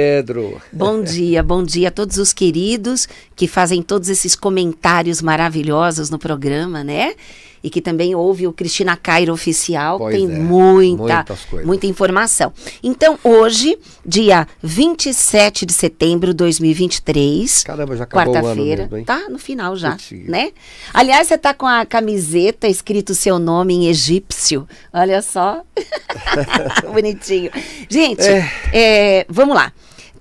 Pedro. Bom dia, bom dia a todos os queridos que fazem todos esses comentários maravilhosos no programa, né? E que também ouve o Cristina Cairo Oficial, pois tem é, muita, muita informação. Então, hoje, dia 27 de setembro de 2023, Caramba, já acabou quarta-feira, tá no final já, né? Aliás, você tá com a camiseta escrito seu nome em egípcio, olha só, bonitinho. Gente, é. É, vamos lá.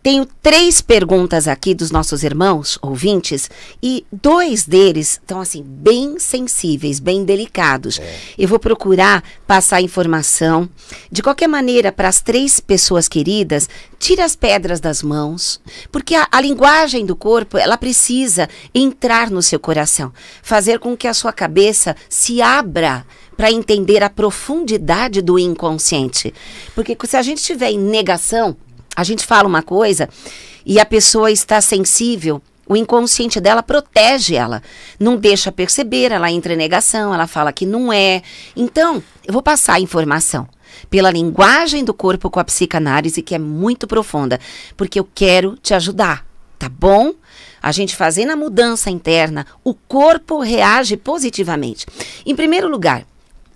Tenho três perguntas aqui dos nossos irmãos ouvintes e dois deles estão assim bem sensíveis, bem delicados. É. Eu vou procurar passar informação. De qualquer maneira, para as três pessoas queridas, tire as pedras das mãos, porque a, a linguagem do corpo ela precisa entrar no seu coração, fazer com que a sua cabeça se abra para entender a profundidade do inconsciente, porque se a gente estiver em negação a gente fala uma coisa e a pessoa está sensível o inconsciente dela protege ela, não deixa perceber, ela entra em negação, ela fala que não é. Então, eu vou passar a informação pela linguagem do corpo com a psicanálise, que é muito profunda, porque eu quero te ajudar, tá bom? A gente fazendo a mudança interna, o corpo reage positivamente. Em primeiro lugar,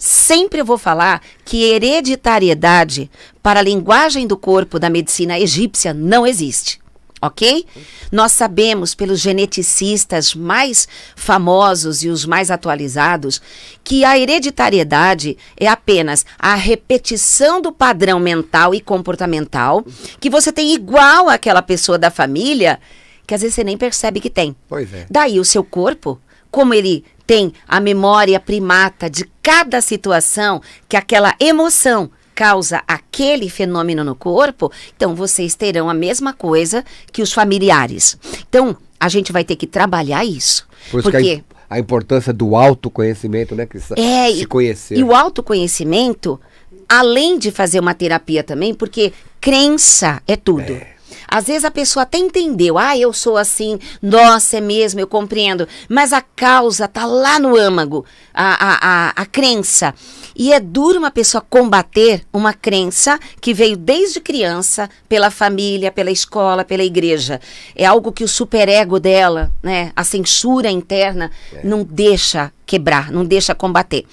Sempre eu vou falar que hereditariedade para a linguagem do corpo da medicina egípcia não existe. Ok? Nós sabemos pelos geneticistas mais famosos e os mais atualizados que a hereditariedade é apenas a repetição do padrão mental e comportamental que você tem igual àquela pessoa da família que às vezes você nem percebe que tem. Pois é. Daí o seu corpo, como ele tem a memória primata de cada situação que aquela emoção causa aquele fenômeno no corpo, então vocês terão a mesma coisa que os familiares. Então, a gente vai ter que trabalhar isso. Por porque a, a, importância do autoconhecimento, né, Cris? É, se conhecer. E o autoconhecimento, além de fazer uma terapia também, porque crença é tudo. É. Às vezes a pessoa até entendeu, ah, eu sou assim, nossa, é mesmo, eu compreendo. Mas a causa tá lá no âmago, a, a, a, a crença. E é duro uma pessoa combater uma crença que veio desde criança pela família, pela escola, pela igreja. É algo que o superego dela, né, a censura interna, é. não deixa quebrar, não deixa combater.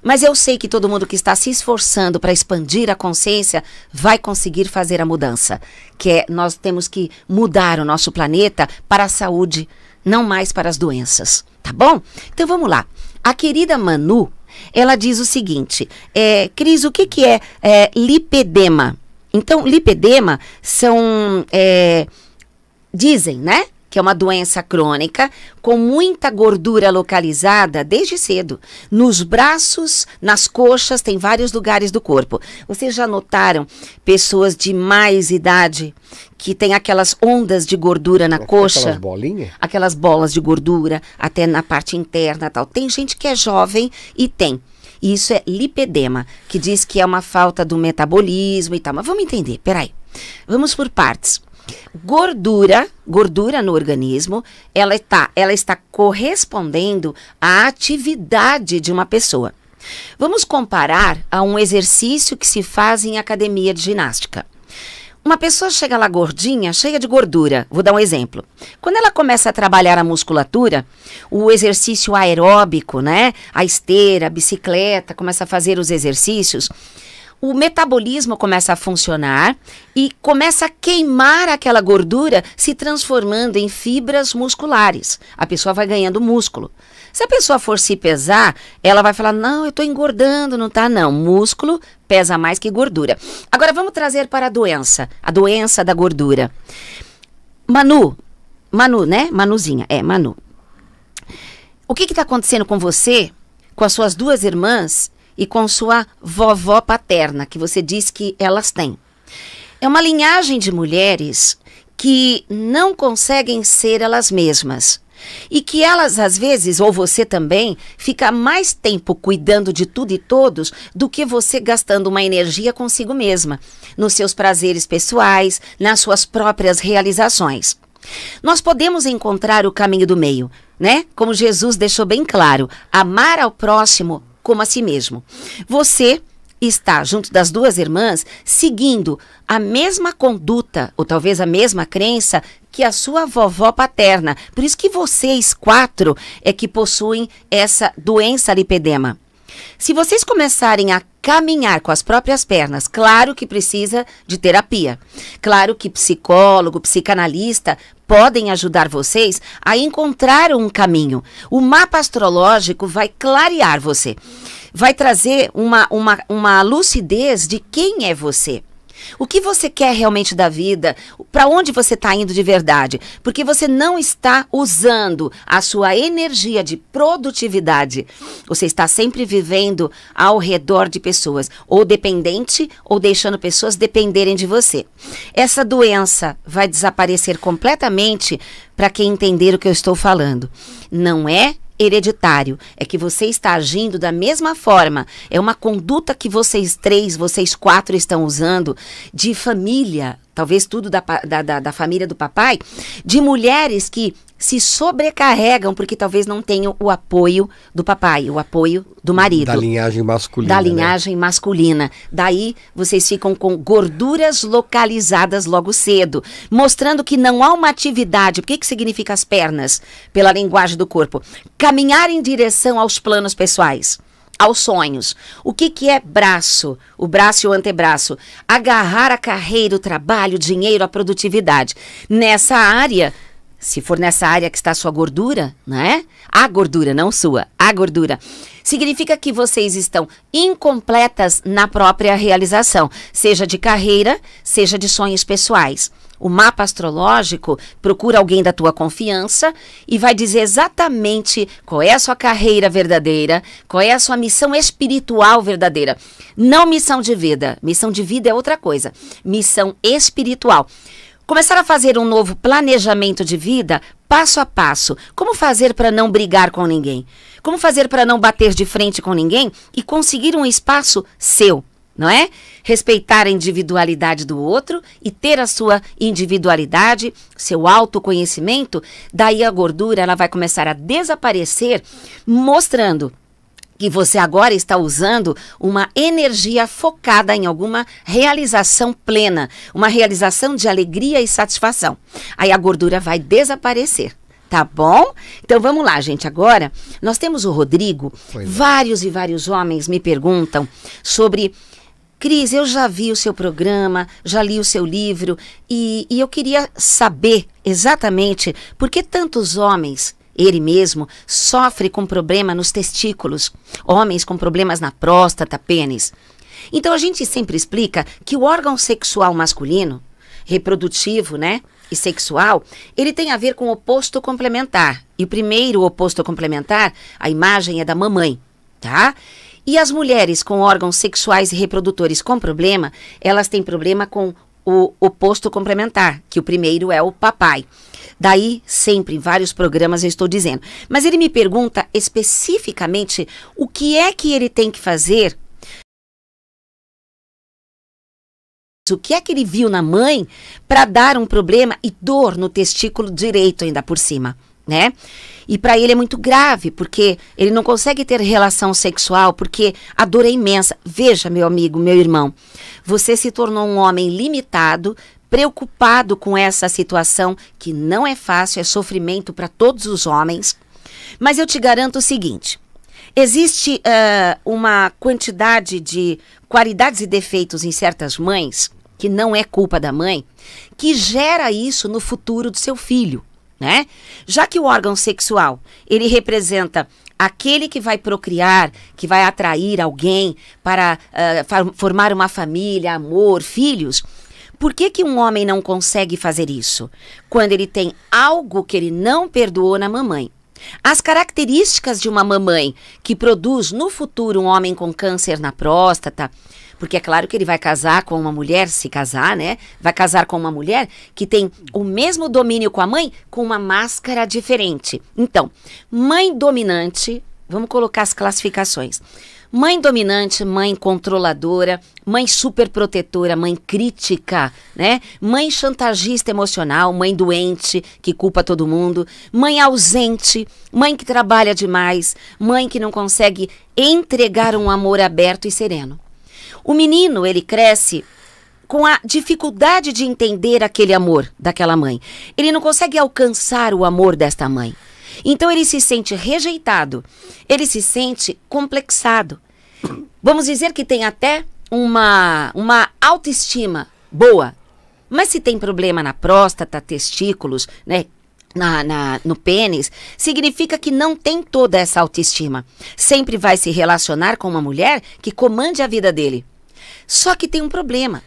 Mas eu sei que todo mundo que está se esforçando para expandir a consciência vai conseguir fazer a mudança, que é nós temos que mudar o nosso planeta para a saúde, não mais para as doenças, tá bom? Então vamos lá. A querida Manu ela diz o seguinte: é, Cris, o que, que é, é lipedema? Então, lipedema são. É, dizem, né? que é uma doença crônica, com muita gordura localizada desde cedo. Nos braços, nas coxas, tem vários lugares do corpo. Vocês já notaram pessoas de mais idade que tem aquelas ondas de gordura na aquelas coxa? Aquelas bolinhas? Aquelas bolas de gordura, até na parte interna tal. Tem gente que é jovem e tem. E isso é lipedema, que diz que é uma falta do metabolismo e tal. Mas vamos entender, peraí. Vamos por partes. Gordura, gordura no organismo, ela está, ela está correspondendo à atividade de uma pessoa. Vamos comparar a um exercício que se faz em academia de ginástica. Uma pessoa chega lá gordinha, cheia de gordura. Vou dar um exemplo. Quando ela começa a trabalhar a musculatura, o exercício aeróbico, né? A esteira, a bicicleta, começa a fazer os exercícios o metabolismo começa a funcionar e começa a queimar aquela gordura, se transformando em fibras musculares. A pessoa vai ganhando músculo. Se a pessoa for se pesar, ela vai falar: "Não, eu estou engordando, não tá não. Músculo pesa mais que gordura". Agora vamos trazer para a doença, a doença da gordura. Manu, Manu, né? Manuzinha, é, Manu. O que está acontecendo com você, com as suas duas irmãs e com sua vovó paterna, que você diz que elas têm. É uma linhagem de mulheres que não conseguem ser elas mesmas. E que elas, às vezes, ou você também, fica mais tempo cuidando de tudo e todos do que você gastando uma energia consigo mesma, nos seus prazeres pessoais, nas suas próprias realizações. Nós podemos encontrar o caminho do meio, né? Como Jesus deixou bem claro, amar ao próximo como a si mesmo. Você está junto das duas irmãs seguindo a mesma conduta ou talvez a mesma crença que a sua vovó paterna. Por isso que vocês quatro é que possuem essa doença lipedema. Se vocês começarem a caminhar com as próprias pernas, claro que precisa de terapia. Claro que psicólogo, psicanalista podem ajudar vocês a encontrar um caminho. O mapa astrológico vai clarear você, vai trazer uma, uma, uma lucidez de quem é você. O que você quer realmente da vida? Para onde você está indo de verdade? Porque você não está usando a sua energia de produtividade. Você está sempre vivendo ao redor de pessoas, ou dependente, ou deixando pessoas dependerem de você. Essa doença vai desaparecer completamente para quem entender o que eu estou falando. Não é hereditário. É que você está agindo da mesma forma. É uma conduta que vocês três, vocês quatro estão usando de família talvez tudo da, da, da, da família do papai, de mulheres que se sobrecarregam porque talvez não tenham o apoio do papai, o apoio do marido. Da linhagem masculina. Da né? linhagem né? masculina. Daí vocês ficam com gorduras localizadas logo cedo, mostrando que não há uma atividade. O que, que significa as pernas, pela linguagem do corpo? Caminhar em direção aos planos pessoais aos sonhos. O que, que é braço? O braço e o antebraço. Agarrar a carreira, o trabalho, o dinheiro, a produtividade. Nessa área, se for nessa área que está a sua gordura, né? A gordura, não sua, a gordura. Significa que vocês estão incompletas na própria realização, seja de carreira, seja de sonhos pessoais o mapa astrológico, procura alguém da tua confiança e vai dizer exatamente qual é a sua carreira verdadeira, qual é a sua missão espiritual verdadeira. Não missão de vida. Missão de vida é outra coisa. Missão espiritual. Começar a fazer um novo planejamento de vida passo a passo. Como fazer para não brigar com ninguém? Como fazer para não bater de frente com ninguém e conseguir um espaço seu? não é? Respeitar a individualidade do outro e ter a sua individualidade, seu autoconhecimento, daí a gordura ela vai começar a desaparecer, mostrando que você agora está usando uma energia focada em alguma realização plena, uma realização de alegria e satisfação. Aí a gordura vai desaparecer. Tá bom? Então vamos lá, gente. Agora nós temos o Rodrigo. É. vários e vários homens me perguntam sobre Cris, eu já vi o seu programa, já li o seu livro e, e eu queria saber exatamente por que tantos homens ele mesmo sofre com problema nos testículos, homens com problemas na próstata, pênis. Então a gente sempre explica que o órgão sexual masculino, reprodutivo, né, e sexual, ele tem a ver com o oposto complementar. E o primeiro oposto complementar, a imagem é da mamãe, tá? E as mulheres com órgãos sexuais e reprodutores com problema, elas têm problema com o oposto complementar, que o primeiro é o papai. Daí, sempre, em vários programas eu estou dizendo. Mas ele me pergunta especificamente o que é que ele tem que fazer o que é que ele viu na mãe para dar um problema e dor no testículo direito ainda por cima né? E para ele é muito grave, porque ele não consegue ter relação sexual, porque a dor é imensa. Veja, meu amigo, meu irmão, você se tornou um homem limitado, preocupado com essa situação que não é fácil, é sofrimento para todos os homens. Mas eu te garanto o seguinte: existe uh, uma quantidade de qualidades e defeitos em certas mães que não é culpa da mãe, que gera isso no futuro do seu filho né? Já que o órgão sexual, ele representa aquele que vai procriar, que vai atrair alguém para uh, formar uma família, amor, filhos, por que, que um homem não consegue fazer isso? Quando ele tem algo que ele não perdoou na mamãe. As características de uma mamãe que produz no futuro um homem com câncer na próstata, porque é claro que ele vai casar com uma mulher, se casar, né? Vai casar com uma mulher que tem o mesmo domínio com a mãe, com uma máscara diferente. Então, mãe dominante, vamos colocar as classificações. Mãe dominante, mãe controladora, mãe superprotetora, mãe crítica, né? Mãe chantagista emocional, mãe doente que culpa todo mundo, mãe ausente, mãe que trabalha demais, mãe que não consegue entregar um amor aberto e sereno. O menino, ele cresce com a dificuldade de entender aquele amor daquela mãe. Ele não consegue alcançar o amor desta mãe. Então ele se sente rejeitado, ele se sente complexado. Vamos dizer que tem até uma, uma autoestima boa, mas se tem problema na próstata, testículos, né? Na, na, no pênis, significa que não tem toda essa autoestima. Sempre vai se relacionar com uma mulher que comande a vida dele. Só que tem um problema.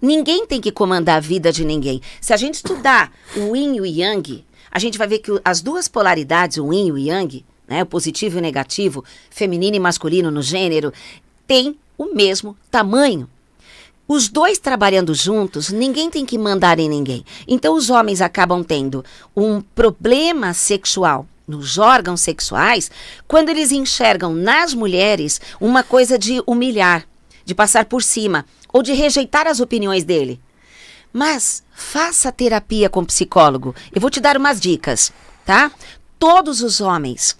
Ninguém tem que comandar a vida de ninguém. Se a gente estudar o yin e o yang, a gente vai ver que as duas polaridades, o yin e o yang, né, o positivo e o negativo, feminino e masculino no gênero, tem o mesmo tamanho. Os dois trabalhando juntos, ninguém tem que mandar em ninguém. Então, os homens acabam tendo um problema sexual nos órgãos sexuais quando eles enxergam nas mulheres uma coisa de humilhar de passar por cima ou de rejeitar as opiniões dele. Mas faça terapia com psicólogo. Eu vou te dar umas dicas, tá? Todos os homens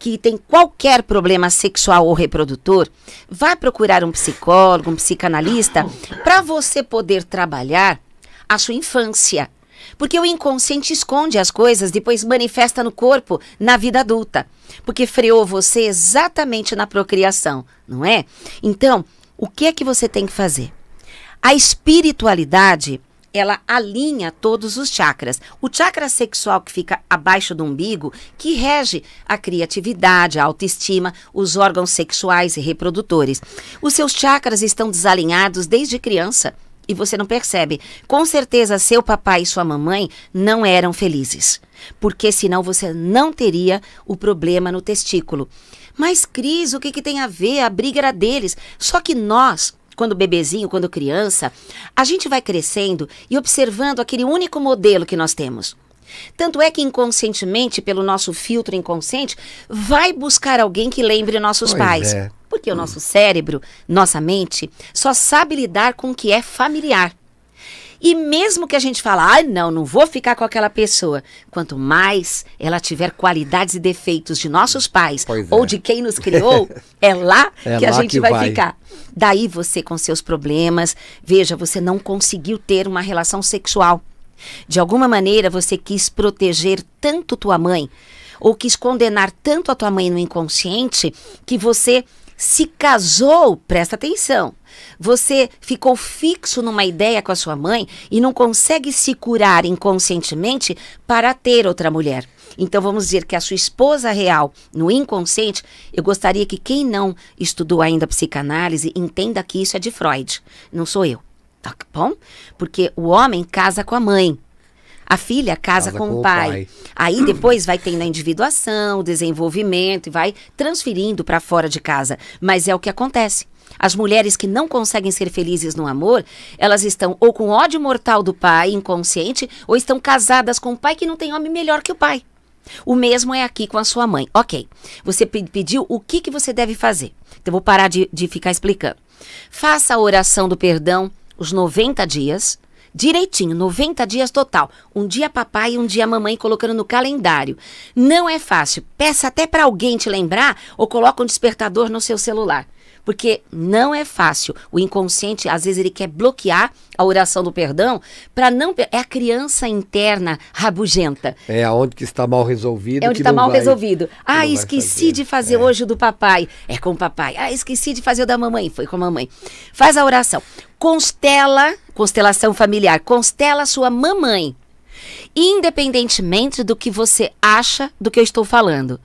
que tem qualquer problema sexual ou reprodutor, vá procurar um psicólogo, um psicanalista, para você poder trabalhar a sua infância. Porque o inconsciente esconde as coisas, depois manifesta no corpo na vida adulta. Porque freou você exatamente na procriação, não é? Então, o que é que você tem que fazer? A espiritualidade, ela alinha todos os chakras. O chakra sexual que fica abaixo do umbigo, que rege a criatividade, a autoestima, os órgãos sexuais e reprodutores. Os seus chakras estão desalinhados desde criança e você não percebe. Com certeza seu papai e sua mamãe não eram felizes, porque senão você não teria o problema no testículo. Mas, Cris, o que, que tem a ver? A briga era deles. Só que nós, quando bebezinho, quando criança, a gente vai crescendo e observando aquele único modelo que nós temos. Tanto é que inconscientemente, pelo nosso filtro inconsciente, vai buscar alguém que lembre nossos pois pais. É. Porque hum. o nosso cérebro, nossa mente, só sabe lidar com o que é familiar. E mesmo que a gente fale, ah, não, não vou ficar com aquela pessoa, quanto mais ela tiver qualidades e defeitos de nossos pais ou é. de quem nos criou, é lá é que lá a gente que vai, vai ficar. Daí você com seus problemas, veja, você não conseguiu ter uma relação sexual. De alguma maneira você quis proteger tanto tua mãe ou quis condenar tanto a tua mãe no inconsciente que você se casou, presta atenção. Você ficou fixo numa ideia com a sua mãe e não consegue se curar inconscientemente para ter outra mulher. Então vamos dizer que a sua esposa real, no inconsciente, eu gostaria que quem não estudou ainda psicanálise entenda que isso é de Freud, não sou eu. Tá bom? Porque o homem casa com a mãe. A filha casa, casa com, com, o pai. pai. Aí depois vai tendo a individuação, o desenvolvimento e vai transferindo para fora de casa. Mas é o que acontece. As mulheres que não conseguem ser felizes no amor, elas estão ou com ódio mortal do pai inconsciente, ou estão casadas com um pai que não tem homem melhor que o pai. O mesmo é aqui com a sua mãe. Ok, você pediu o que, que você deve fazer. Então, vou parar de, de ficar explicando. Faça a oração do perdão os 90 dias direitinho, 90 dias total. Um dia papai e um dia mamãe colocando no calendário. Não é fácil. Peça até para alguém te lembrar ou coloca um despertador no seu celular. Porque não é fácil. O inconsciente, às vezes, ele quer bloquear a oração do perdão para não. É a criança interna rabugenta. É aonde que está mal resolvido. É onde está mal vai, resolvido. Ah, esqueci fazer. de fazer é. hoje o do papai. É com o papai. Ah, esqueci de fazer o da mamãe. Foi com a mamãe. Faz a oração constela, constelação familiar, constela sua mamãe. Independentemente do que você acha do que eu estou falando.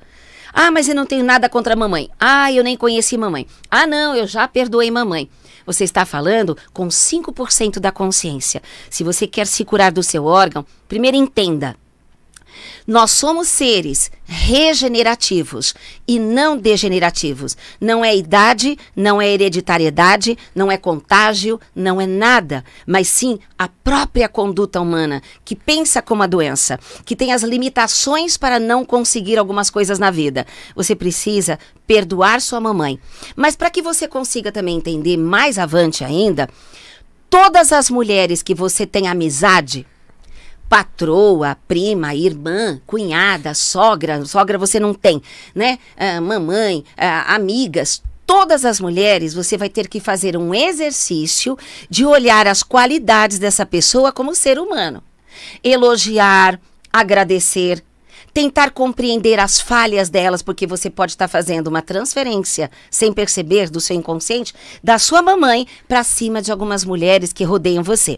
Ah, mas eu não tenho nada contra a mamãe. Ah, eu nem conheci mamãe. Ah, não, eu já perdoei mamãe. Você está falando com 5% da consciência. Se você quer se curar do seu órgão, primeiro entenda. Nós somos seres regenerativos e não degenerativos. Não é idade, não é hereditariedade, não é contágio, não é nada, mas sim a própria conduta humana que pensa como a doença, que tem as limitações para não conseguir algumas coisas na vida. Você precisa perdoar sua mamãe. Mas para que você consiga também entender mais avante ainda, todas as mulheres que você tem amizade, patroa, prima, irmã, cunhada, sogra, sogra você não tem, né? Ah, mamãe, ah, amigas, todas as mulheres, você vai ter que fazer um exercício de olhar as qualidades dessa pessoa como ser humano. Elogiar, agradecer, tentar compreender as falhas delas, porque você pode estar fazendo uma transferência sem perceber do seu inconsciente da sua mamãe para cima de algumas mulheres que rodeiam você.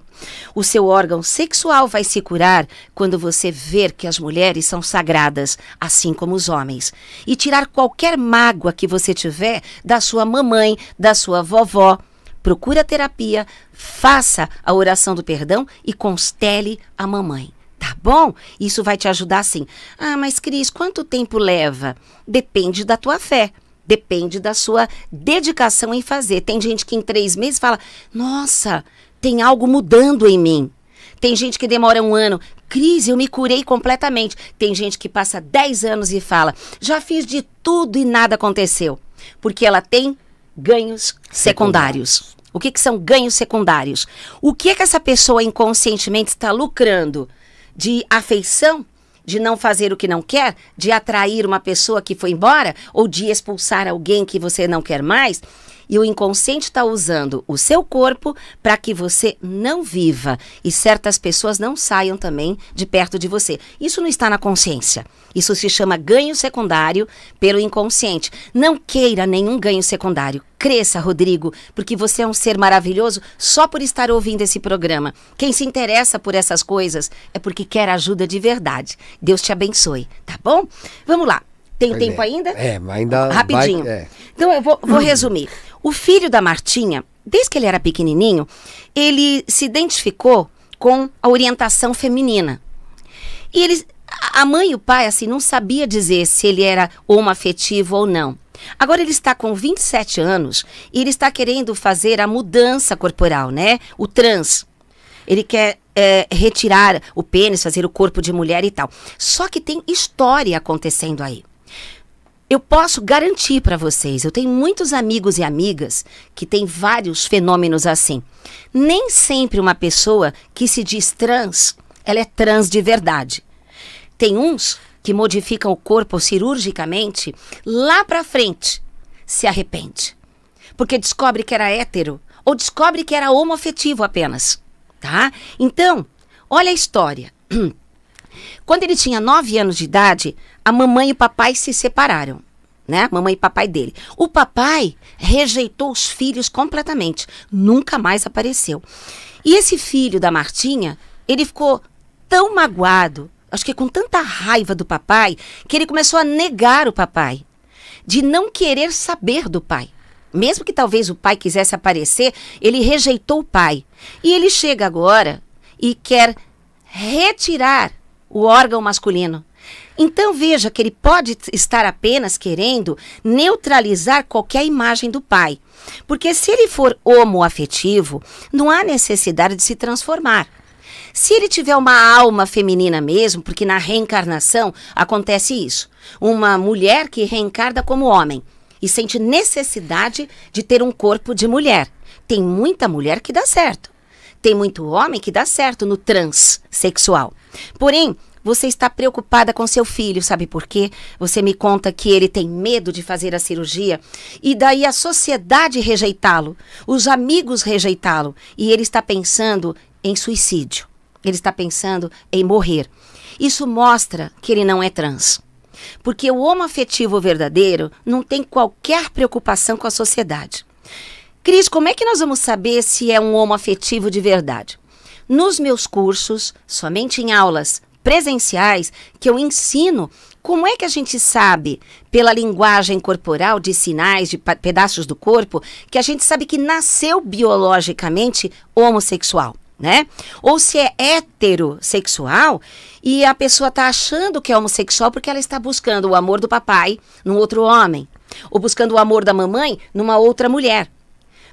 O seu órgão sexual vai se curar quando você ver que as mulheres são sagradas, assim como os homens, e tirar qualquer mágoa que você tiver da sua mamãe, da sua vovó procura terapia, faça a oração do perdão e constele a mamãe. Tá bom? Isso vai te ajudar sim. Ah, mas Cris, quanto tempo leva? Depende da tua fé. Depende da sua dedicação em fazer. Tem gente que em três meses fala: Nossa, tem algo mudando em mim. Tem gente que demora um ano. Cris, eu me curei completamente. Tem gente que passa dez anos e fala: Já fiz de tudo e nada aconteceu. Porque ela tem ganhos secundários. O que, que são ganhos secundários? O que, é que essa pessoa inconscientemente está lucrando? de afeição, de não fazer o que não quer, de atrair uma pessoa que foi embora ou de expulsar alguém que você não quer mais e o inconsciente está usando o seu corpo para que você não viva e certas pessoas não saiam também de perto de você. Isso não está na consciência. Isso se chama ganho secundário pelo inconsciente. Não queira nenhum ganho secundário. Cresça, Rodrigo, porque você é um ser maravilhoso só por estar ouvindo esse programa. Quem se interessa por essas coisas é porque quer ajuda de verdade. Deus te abençoe, tá bom? Vamos lá. Tem pois tempo é. ainda? É, mas ainda. Rapidinho. Vai, é. Então eu vou, vou resumir. O filho da Martinha, desde que ele era pequenininho, ele se identificou com a orientação feminina. E eles, a mãe e o pai, assim, não sabia dizer se ele era homoafetivo ou não. Agora ele está com 27 anos e ele está querendo fazer a mudança corporal, né? O trans. Ele quer é, retirar o pênis, fazer o corpo de mulher e tal. Só que tem história acontecendo aí eu posso garantir para vocês, eu tenho muitos amigos e amigas que têm vários fenômenos assim. Nem sempre uma pessoa que se diz trans, ela é trans de verdade. Tem uns que modificam o corpo cirurgicamente, lá para frente se arrepende, porque descobre que era hétero ou descobre que era homoafetivo apenas, tá? Então, olha a história. Quando ele tinha 9 anos de idade, a mamãe e o papai se separaram, né? Mamãe e papai dele. O papai rejeitou os filhos completamente, nunca mais apareceu. E esse filho da Martinha, ele ficou tão magoado, acho que com tanta raiva do papai, que ele começou a negar o papai, de não querer saber do pai. Mesmo que talvez o pai quisesse aparecer, ele rejeitou o pai. E ele chega agora e quer retirar o órgão masculino então veja que ele pode estar apenas querendo neutralizar qualquer imagem do pai. Porque se ele for homoafetivo, não há necessidade de se transformar. Se ele tiver uma alma feminina mesmo, porque na reencarnação acontece isso, uma mulher que reencarna como homem e sente necessidade de ter um corpo de mulher. Tem muita mulher que dá certo. Tem muito homem que dá certo no transexual. Porém, você está preocupada com seu filho, sabe por quê? Você me conta que ele tem medo de fazer a cirurgia e daí a sociedade rejeitá-lo, os amigos rejeitá-lo e ele está pensando em suicídio. Ele está pensando em morrer. Isso mostra que ele não é trans. Porque o homo afetivo verdadeiro não tem qualquer preocupação com a sociedade. Cris, como é que nós vamos saber se é um homo afetivo de verdade? Nos meus cursos, somente em aulas, presenciais que eu ensino como é que a gente sabe, pela linguagem corporal, de sinais, de pedaços do corpo, que a gente sabe que nasceu biologicamente homossexual? né? Ou se é heterossexual e a pessoa está achando que é homossexual porque ela está buscando o amor do papai num outro homem, ou buscando o amor da mamãe numa outra mulher.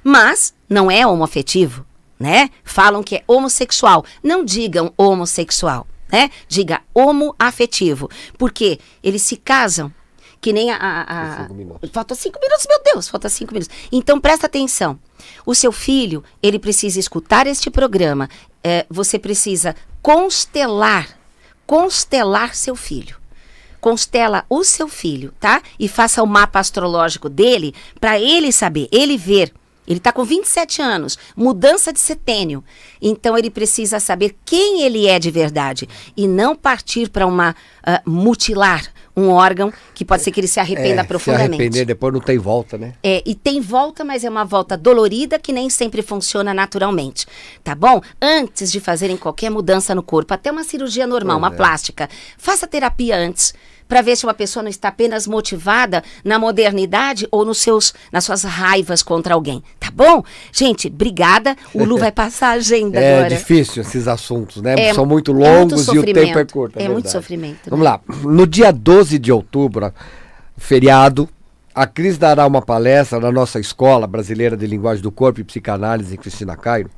Mas não é homoafetivo, né? Falam que é homossexual, não digam homossexual né? Diga homoafetivo. Porque eles se casam que nem a. a, a... Cinco falta cinco minutos, meu Deus, falta cinco minutos. Então presta atenção. O seu filho, ele precisa escutar este programa. É, você precisa constelar, constelar seu filho. Constela o seu filho, tá? E faça o mapa astrológico dele para ele saber, ele ver ele está com 27 anos, mudança de setênio. Então ele precisa saber quem ele é de verdade e não partir para uma uh, mutilar um órgão que pode ser que ele se arrependa é, profundamente. Se arrepender depois não tem volta, né? É, e tem volta, mas é uma volta dolorida que nem sempre funciona naturalmente, tá bom? Antes de fazerem qualquer mudança no corpo, até uma cirurgia normal, pois uma é. plástica, faça terapia antes para ver se uma pessoa não está apenas motivada na modernidade ou nos seus, nas suas raivas contra alguém. Tá bom? Gente, obrigada. O Lu vai passar a agenda é agora. É difícil esses assuntos, né? É, São muito longos muito e o tempo é curto. É, é muito sofrimento. Né? Vamos lá. No dia 12 de outubro, feriado, a Cris dará uma palestra na nossa Escola Brasileira de Linguagem do Corpo e Psicanálise em Cristina Cairo.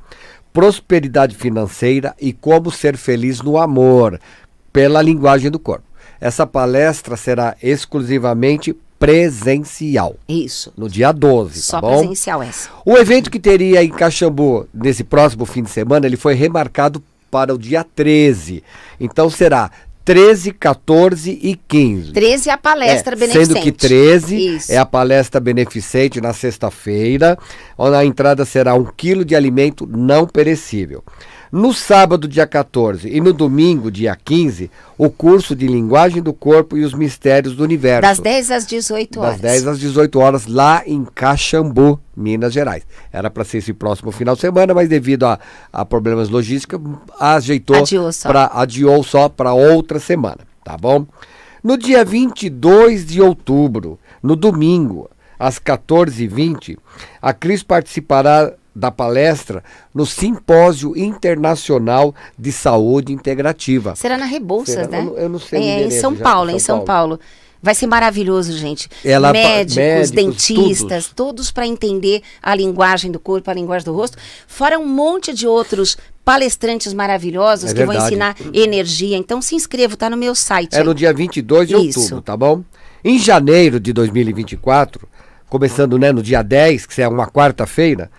Prosperidade financeira e como ser feliz no amor pela linguagem do corpo. Essa palestra será exclusivamente presencial. Isso. No dia 12, tá Só tá presencial essa. O evento que teria em Caxambu nesse próximo fim de semana, ele foi remarcado para o dia 13. Então será 13, 14 e 15. 13 é a palestra é, beneficente. Sendo que 13 Isso. é a palestra beneficente na sexta-feira, onde a entrada será um quilo de alimento não perecível. No sábado, dia 14, e no domingo, dia 15, o curso de Linguagem do Corpo e os Mistérios do Universo. Das 10 às 18 horas. Das 10 às 18 horas, lá em Caxambu, Minas Gerais. Era para ser esse próximo final de semana, mas devido a, a problemas logísticos, ajeitou. Adiou só. adiou só para outra semana, tá bom? No dia 22 de outubro, no domingo, às 14h20, a Cris participará da palestra no Simpósio Internacional de Saúde Integrativa. Será na Rebouças, Será? né? Eu, eu, não sei. É, em São já, Paulo, em São, Paulo. São Paulo. Vai ser maravilhoso, gente. Ela, médicos, médicos, dentistas, todos, todos para entender a linguagem do corpo, a linguagem do rosto. Fora um monte de outros palestrantes maravilhosos é que verdade. vão ensinar energia. Então se inscreva, está no meu site. É aí. no dia 22 de Isso. outubro, tá bom? Em janeiro de 2024, começando né, no dia 10, que é uma quarta-feira,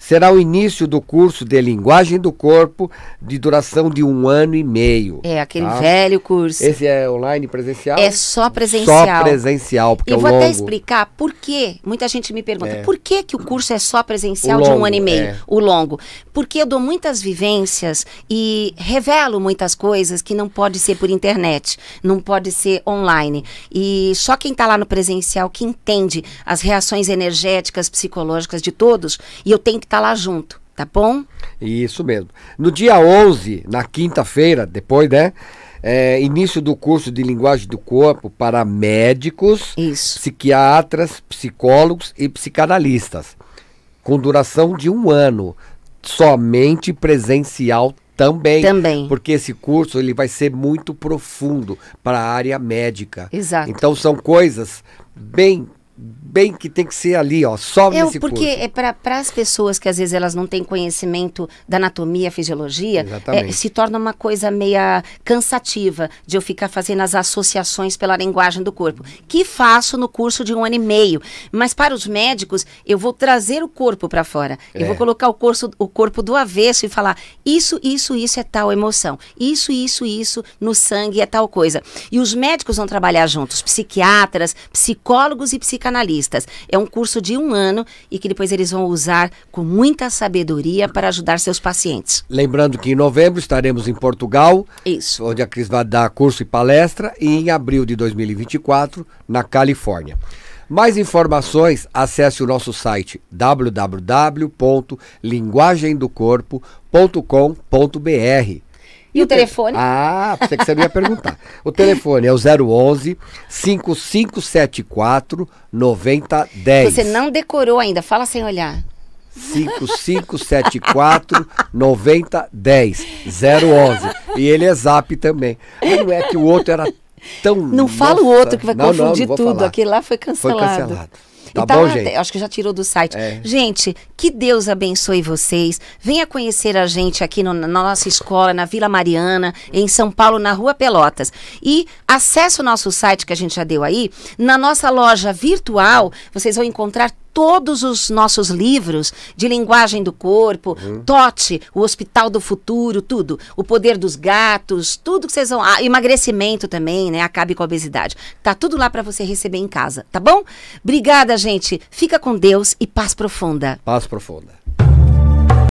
será o início do curso de Linguagem do Corpo, de duração de um ano e meio. É, aquele tá? velho curso. Esse é online presencial? É só presencial. Só presencial, porque e é longo. E vou até explicar por que, muita gente me pergunta, é. por que, que o curso é só presencial longo, de um ano e meio, é. o longo? Porque eu dou muitas vivências e revelo muitas coisas que não pode ser por internet, não pode ser online. E só quem está lá no presencial que entende as reações energéticas, psicológicas de todos, e eu tenho que estar tá lá junto, tá bom? Isso mesmo. No dia 11, na quinta-feira, depois, né? É, início do curso de linguagem do corpo para médicos, Isso. psiquiatras, psicólogos e psicanalistas, com duração de um ano, somente presencial também, também. Porque esse curso ele vai ser muito profundo para a área médica. Exato. Então são coisas bem bem que tem que ser ali, ó, só eu, nesse porque é para as pessoas que às vezes elas não têm conhecimento da anatomia, fisiologia, é, se torna uma coisa meia cansativa de eu ficar fazendo as associações pela linguagem do corpo, que faço no curso de um ano e meio. Mas para os médicos, eu vou trazer o corpo para fora. É. Eu vou é. colocar o, curso, o corpo do avesso e falar isso, isso, isso é tal emoção. Isso, isso, isso no sangue é tal coisa. E os médicos vão trabalhar juntos, psiquiatras, psicólogos e psiquiatras psicanalistas. É um curso de um ano e que depois eles vão usar com muita sabedoria para ajudar seus pacientes. Lembrando que em novembro estaremos em Portugal, Isso. onde a Cris vai dar curso e palestra, e em abril de 2024, na Califórnia. Mais informações, acesse o nosso site www.linguagemdocorpo.com.br. E o telefone? Ah, você que você ia perguntar. O telefone é o 011 5574 9010. Você não decorou ainda, fala sem olhar. 5574 9010 011. E ele é zap também. Não é que o outro era tão. Não nossa, fala o outro que vai não, confundir não, não tudo. Falar. Aquele lá foi cancelado. Foi cancelado. Tá tá, bom, gente? Acho que já tirou do site. É. Gente, que Deus abençoe vocês. Venha conhecer a gente aqui no, na nossa escola, na Vila Mariana, em São Paulo, na Rua Pelotas. E acesse o nosso site que a gente já deu aí. Na nossa loja virtual, vocês vão encontrar todos os nossos livros de linguagem do corpo, uhum. Tote, o Hospital do Futuro, tudo. O Poder dos Gatos, tudo que vocês vão. Ah, emagrecimento também, né? Acabe com a obesidade. Tá tudo lá para você receber em casa, tá bom? Obrigada, gente. Fica com Deus e paz profunda. Paz profunda.